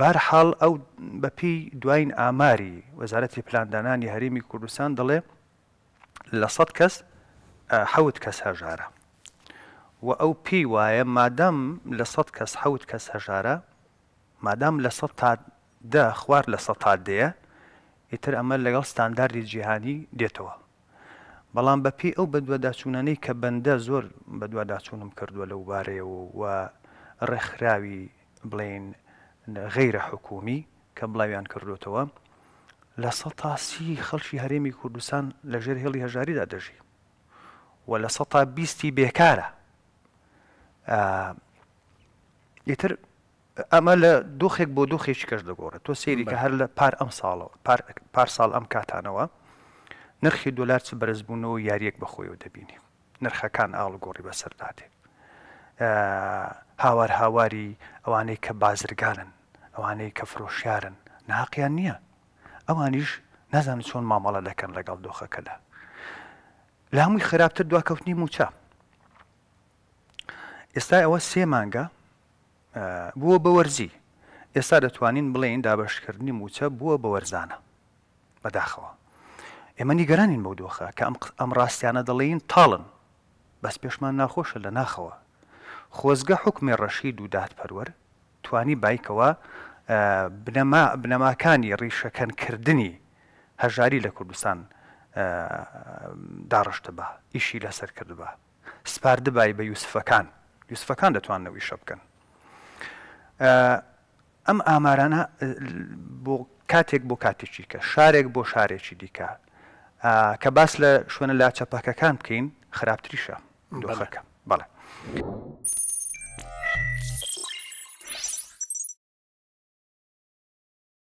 بارحاڵ ئەو بەپی دوین ئاماری وەزارەتی پلاندانانی هەرمی کوردستان دەڵێ لە سەد کەس حەوت کەس هەژارە و ئەو پی وایە مادام لە سەد کەس حەوت کەس هەژارە مادام لە سە تا دە خوار لە سە تا دەیە ئیتر ئەمە لەگەڵ ستانداردی جیهانی دێتەوە بەڵام بەپی ئەو بە دووەداچوونەی کە بەندە زۆر بە دووەداچوونم کردووە لەو بارەیەوە و ڕێکخراوی بڵین غیرە حکومی کە بڵاویان کردوتەوە لە سە تاسی خەڵکی هەرێمی کوردستان لەژێر هێڵی هەژاریدا دەژی و لە سە تا بیستی بێکارە ئیتر ئەمە لە دۆخێک بۆ دۆخێکی کەش دەگۆڕێت تۆ سێری کە هەر لە پار ئەم ساڵەوە پار ساڵ ئەم کاتانەوە نرخی دلار چ بەرزبوونەوە یاریەک بەخۆیەوە دەبینی نرخەکان ئاڵ گۆڕی بەسەردادێت هاوار هاواری ئەوانەی کە بازرگارن ئەوانەی کە فرۆشیارن ناقییان نییە ئەوانیش نازانن چۆن مامەڵە دەکەن لەگەڵ دۆخەکەدا لە هەمووی خراپتر دواکەوتنی موچە ئێستا ئەوە سێ مانگە بووە بە وەرزی ئێستا دەتوانین بڵێن دابشکردنی موچە بووە بە وەرزانە بەداخەوە ئێمە نیگەرانین بەو دۆخە کە ئەم ڕاستیانە دەڵێن تاڵن بەس پێشمان ناخۆشە لە ناخەوە خۆزگە حکمی ڕەشید و دادپەروەر توانی بایکەوە بنەماکانی ڕیشەکەنکردنی هەژاری لە کوردستان داڕشتە بە ئیشی لەسەر کرد بە سپاردبای بە یوسفەکان یوسفەکان دەتوانەوەی شەبکەن ئەم ئامارانە بۆ کاتێک بۆ کاتێکی کە شارێک بۆ شارێکی دیکە کە باس لە شوێنە لا چەپەکەکان بکەین خراپتریشە دۆخەکە بەڵێ.